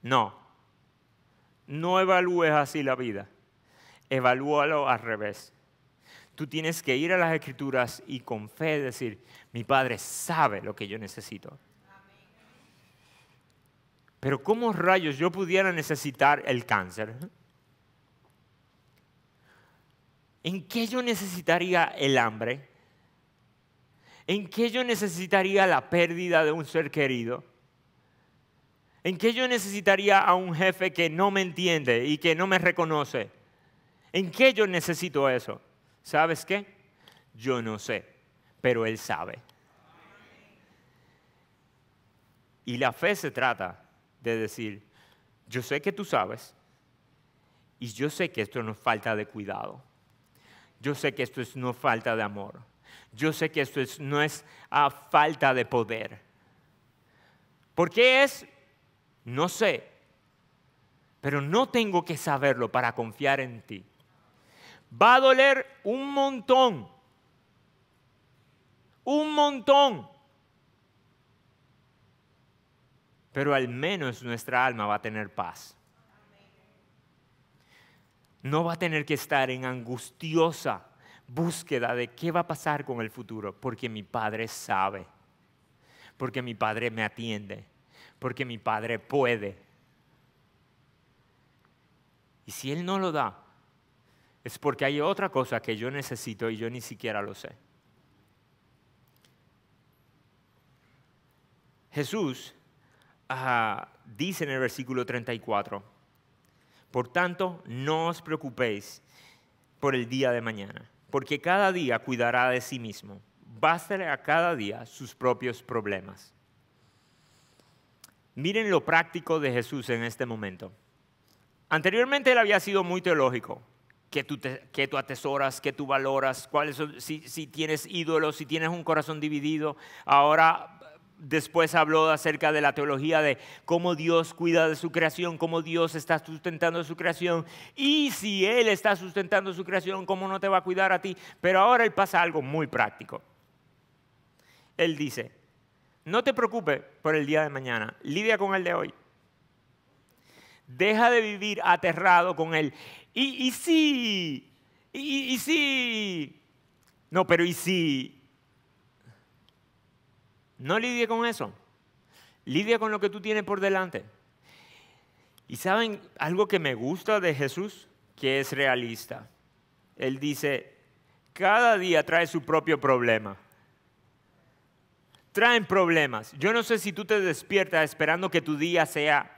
No, no evalúes así la vida evalúalo al revés. Tú tienes que ir a las escrituras y con fe decir, mi Padre sabe lo que yo necesito. Pero ¿cómo rayos yo pudiera necesitar el cáncer? ¿En qué yo necesitaría el hambre? ¿En qué yo necesitaría la pérdida de un ser querido? ¿En qué yo necesitaría a un jefe que no me entiende y que no me reconoce? ¿En qué yo necesito eso? ¿Sabes qué? Yo no sé, pero Él sabe. Y la fe se trata de decir, yo sé que tú sabes y yo sé que esto no es falta de cuidado. Yo sé que esto es no falta de amor. Yo sé que esto no es a ah, falta de poder. ¿Por qué es? No sé. Pero no tengo que saberlo para confiar en ti. Va a doler un montón. Un montón. Pero al menos nuestra alma va a tener paz. No va a tener que estar en angustiosa búsqueda de qué va a pasar con el futuro, porque mi Padre sabe, porque mi Padre me atiende, porque mi Padre puede. Y si Él no lo da, es porque hay otra cosa que yo necesito y yo ni siquiera lo sé. Jesús dice en el versículo 34, por tanto, no os preocupéis por el día de mañana, porque cada día cuidará de sí mismo. Bástele a cada día sus propios problemas. Miren lo práctico de Jesús en este momento. Anteriormente él había sido muy teológico, que tú, atesoras, que tú valoras, cuáles son, si, si, tienes ídolos, si tienes un corazón dividido. Ahora después habló acerca de la teología de cómo Dios cuida de su creación, cómo Dios está sustentando su creación. Y si Él está sustentando su creación, ¿cómo no te va a cuidar a ti? Pero ahora Él pasa algo muy práctico. Él dice, no te preocupes por el día de mañana, lidia con el de hoy. Deja de vivir aterrado con él y, sí, y, sí. No, pero ¿y sí, No lidie con eso. Lidia con lo que tú tienes por delante. Y saben algo que me gusta de Jesús, que es realista. Él dice, cada día trae su propio problema. Traen problemas. Yo no sé si tú te despiertas esperando que tu día sea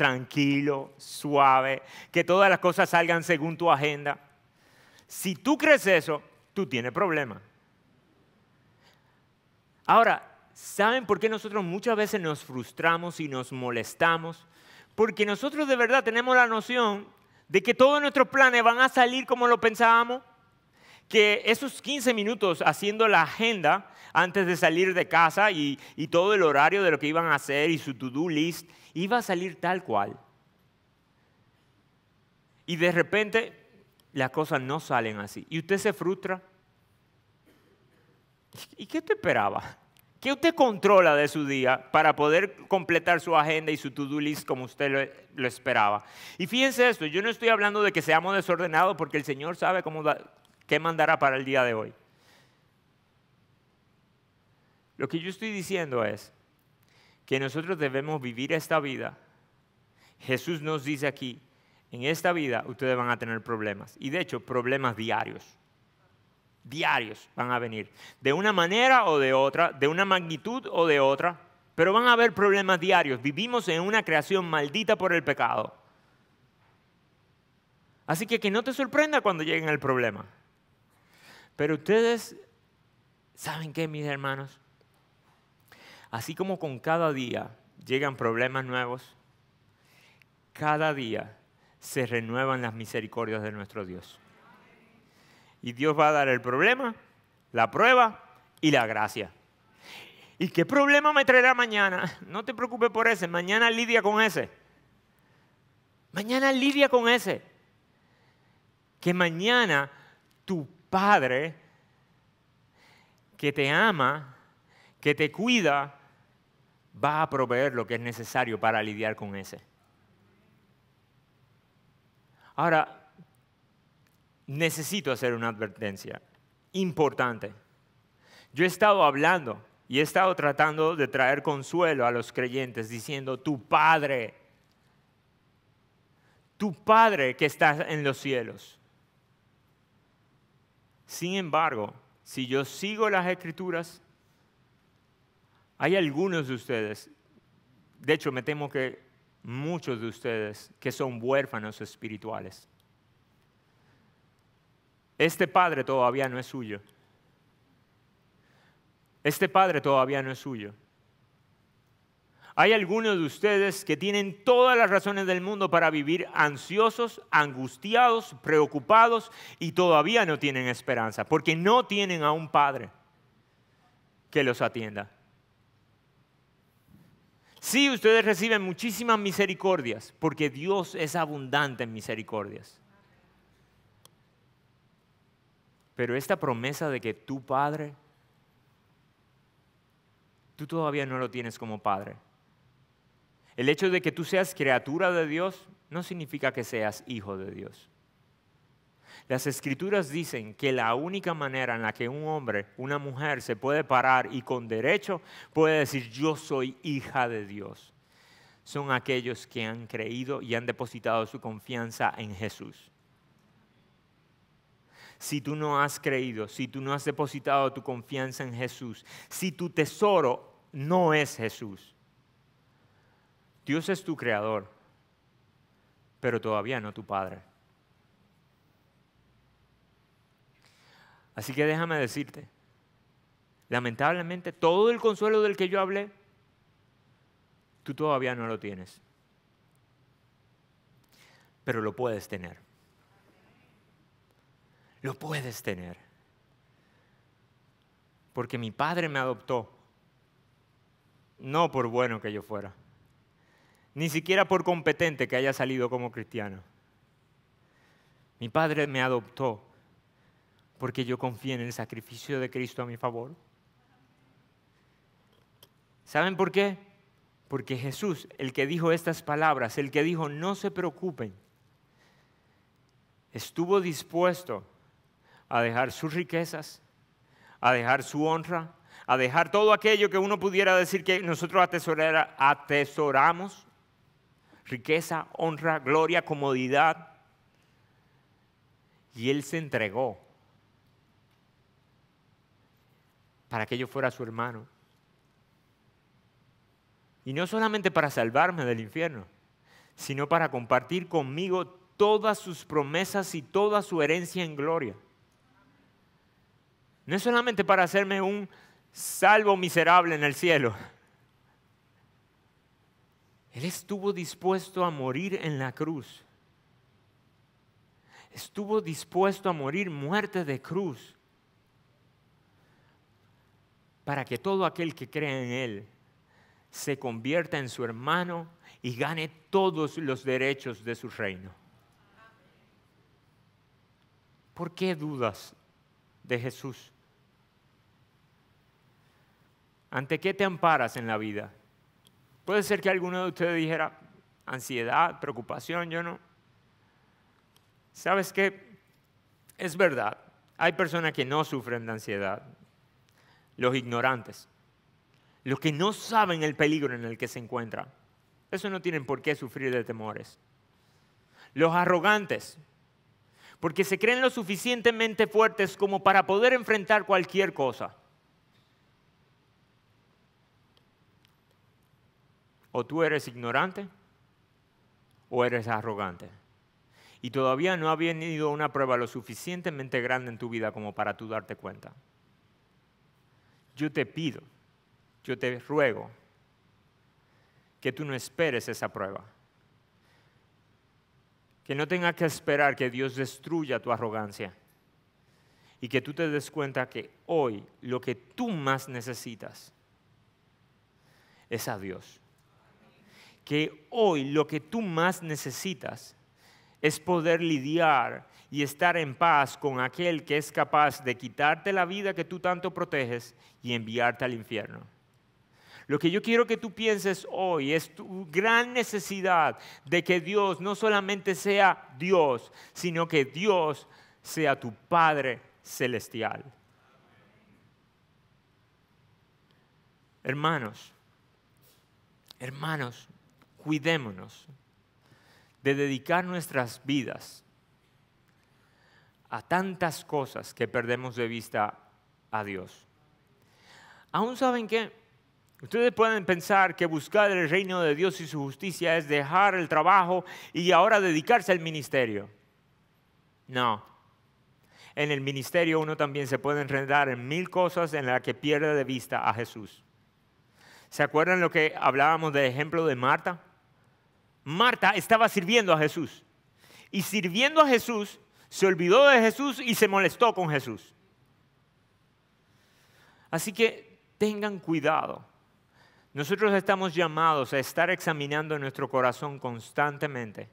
tranquilo, suave, que todas las cosas salgan según tu agenda. Si tú crees eso, tú tienes problemas. Ahora, ¿saben por qué nosotros muchas veces nos frustramos y nos molestamos? Porque nosotros de verdad tenemos la noción de que todos nuestros planes van a salir como lo pensábamos que esos 15 minutos haciendo la agenda antes de salir de casa y, todo el horario de lo que iban a hacer y su to-do list, iba a salir tal cual. Y de repente las cosas no salen así. Y usted se frustra. ¿Y qué usted esperaba? ¿Qué usted controla de su día para poder completar su agenda y su to-do list como usted lo, esperaba? Y fíjense esto, yo no estoy hablando de que seamos desordenados porque el Señor sabe cómo, ¿Qué mandará para el día de hoy? Lo que yo estoy diciendo es que nosotros debemos vivir esta vida. Jesús nos dice aquí, en esta vida ustedes van a tener problemas. Y de hecho, problemas diarios. Diarios van a venir. De una manera o de otra, de una magnitud o de otra, pero van a haber problemas diarios. Vivimos en una creación maldita por el pecado. Así que que no te sorprenda cuando lleguen el problema. Pero ustedes, ¿saben qué, mis hermanos? Así como con cada día llegan problemas nuevos, cada día se renuevan las misericordias de nuestro Dios. Y Dios va a dar el problema, la prueba y la gracia. ¿Y qué problema me traerá mañana? No te preocupes por ese, mañana lidia con ese. Mañana lidia con ese. Que mañana tu Padre que te ama, que te cuida, va a proveer lo que es necesario para lidiar con ese. Ahora, necesito hacer una advertencia importante. Yo he estado hablando y he estado tratando de traer consuelo a los creyentes diciendo, tu Padre, tu Padre que está en los cielos, sin embargo, si yo sigo las escrituras, hay algunos de ustedes, de hecho me temo que muchos de ustedes, que son huérfanos espirituales. Este padre todavía no es suyo. Este padre todavía no es suyo. Hay algunos de ustedes que tienen todas las razones del mundo para vivir ansiosos, angustiados, preocupados y todavía no tienen esperanza, porque no tienen a un Padre que los atienda. Sí, ustedes reciben muchísimas misericordias, porque Dios es abundante en misericordias. Pero esta promesa de que tu Padre, tú todavía no lo tienes como Padre. El hecho de que tú seas criatura de Dios no significa que seas hijo de Dios. Las escrituras dicen que la única manera en la que un hombre, una mujer se puede parar y con derecho puede decir yo soy hija de Dios, son aquellos que han creído y han depositado su confianza en Jesús. Si tú no has creído, si tú no has depositado tu confianza en Jesús, si tu tesoro no es Jesús, Dios es tu creador, pero todavía no tu padre. Así que déjame decirte, lamentablemente todo el consuelo del que yo hablé, tú todavía no lo tienes, pero lo puedes tener. Lo puedes tener. Porque mi padre me adoptó, no por bueno que yo fuera ni siquiera por competente que haya salido como cristiano. Mi padre me adoptó porque yo confié en el sacrificio de Cristo a mi favor. ¿Saben por qué? Porque Jesús, el que dijo estas palabras, el que dijo no se preocupen, estuvo dispuesto a dejar sus riquezas, a dejar su honra, a dejar todo aquello que uno pudiera decir que nosotros atesoramos riqueza, honra, gloria, comodidad. Y Él se entregó para que yo fuera su hermano. Y no solamente para salvarme del infierno, sino para compartir conmigo todas sus promesas y toda su herencia en gloria. No es solamente para hacerme un salvo miserable en el cielo, él estuvo dispuesto a morir en la cruz. Estuvo dispuesto a morir muerte de cruz para que todo aquel que cree en Él se convierta en su hermano y gane todos los derechos de su reino. ¿Por qué dudas de Jesús? ¿Ante qué te amparas en la vida? Puede ser que alguno de ustedes dijera, ansiedad, preocupación, yo no. ¿Sabes qué? Es verdad, hay personas que no sufren de ansiedad, los ignorantes, los que no saben el peligro en el que se encuentran. Eso no tienen por qué sufrir de temores. Los arrogantes, porque se creen lo suficientemente fuertes como para poder enfrentar cualquier cosa. O tú eres ignorante o eres arrogante. Y todavía no ha venido una prueba lo suficientemente grande en tu vida como para tú darte cuenta. Yo te pido, yo te ruego que tú no esperes esa prueba. Que no tengas que esperar que Dios destruya tu arrogancia. Y que tú te des cuenta que hoy lo que tú más necesitas es a Dios que hoy lo que tú más necesitas es poder lidiar y estar en paz con aquel que es capaz de quitarte la vida que tú tanto proteges y enviarte al infierno. Lo que yo quiero que tú pienses hoy es tu gran necesidad de que Dios no solamente sea Dios, sino que Dios sea tu Padre Celestial. Hermanos, hermanos, cuidémonos de dedicar nuestras vidas a tantas cosas que perdemos de vista a Dios. Aún saben que ustedes pueden pensar que buscar el reino de Dios y su justicia es dejar el trabajo y ahora dedicarse al ministerio. No. En el ministerio uno también se puede enredar en mil cosas en las que pierde de vista a Jesús. ¿Se acuerdan lo que hablábamos del ejemplo de Marta? Marta estaba sirviendo a Jesús. Y sirviendo a Jesús, se olvidó de Jesús y se molestó con Jesús. Así que tengan cuidado. Nosotros estamos llamados a estar examinando nuestro corazón constantemente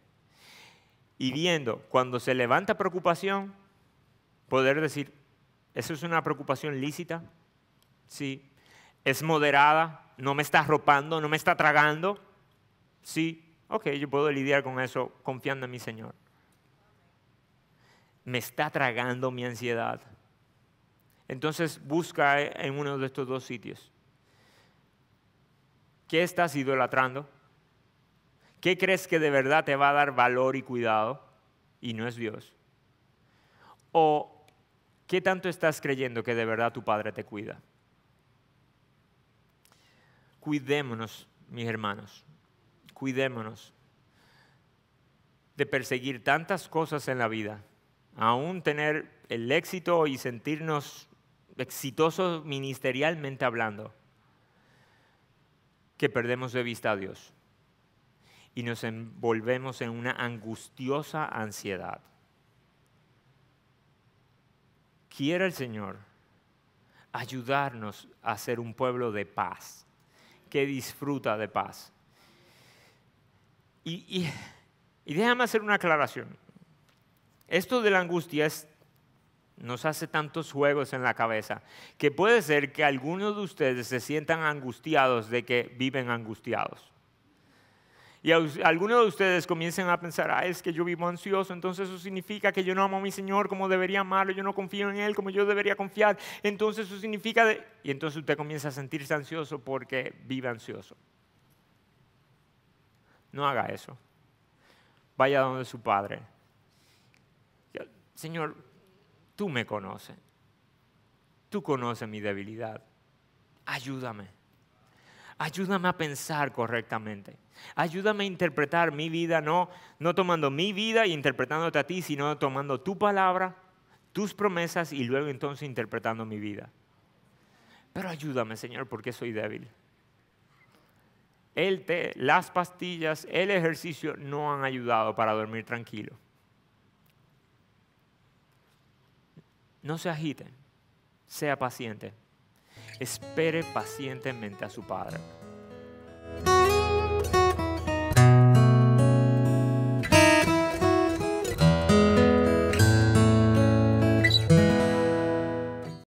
y viendo cuando se levanta preocupación, poder decir, ¿eso es una preocupación lícita? Sí. ¿Es moderada? ¿No me está arropando? ¿No me está tragando? Sí. Ok, yo puedo lidiar con eso confiando en mi Señor. Me está tragando mi ansiedad. Entonces busca en uno de estos dos sitios. ¿Qué estás idolatrando? ¿Qué crees que de verdad te va a dar valor y cuidado? Y no es Dios. ¿O qué tanto estás creyendo que de verdad tu Padre te cuida? Cuidémonos, mis hermanos cuidémonos de perseguir tantas cosas en la vida, aún tener el éxito y sentirnos exitosos ministerialmente hablando, que perdemos de vista a Dios y nos envolvemos en una angustiosa ansiedad. Quiera el Señor ayudarnos a ser un pueblo de paz, que disfruta de paz y, déjame hacer una aclaración. Esto de la angustia nos hace tantos juegos en la cabeza, que puede ser que algunos de ustedes se sientan angustiados de que viven angustiados. Y algunos de ustedes comiencen a pensar, ah, es que yo vivo ansioso, entonces eso significa que yo no amo a mi Señor como debería amarlo, yo no confío en Él como yo debería confiar, entonces eso significa... Y entonces usted comienza a sentirse ansioso porque vive ansioso. No haga eso. Vaya donde su padre. Señor, tú me conoces. Tú conoces mi debilidad. Ayúdame. Ayúdame a pensar correctamente. Ayúdame a interpretar mi vida, no, no tomando mi vida y interpretándote a ti, sino tomando tu palabra, tus promesas y luego entonces interpretando mi vida. Pero ayúdame, Señor, porque soy débil el té, las pastillas, el ejercicio no han ayudado para dormir tranquilo. No se agiten, sea paciente. Espere pacientemente a su Padre.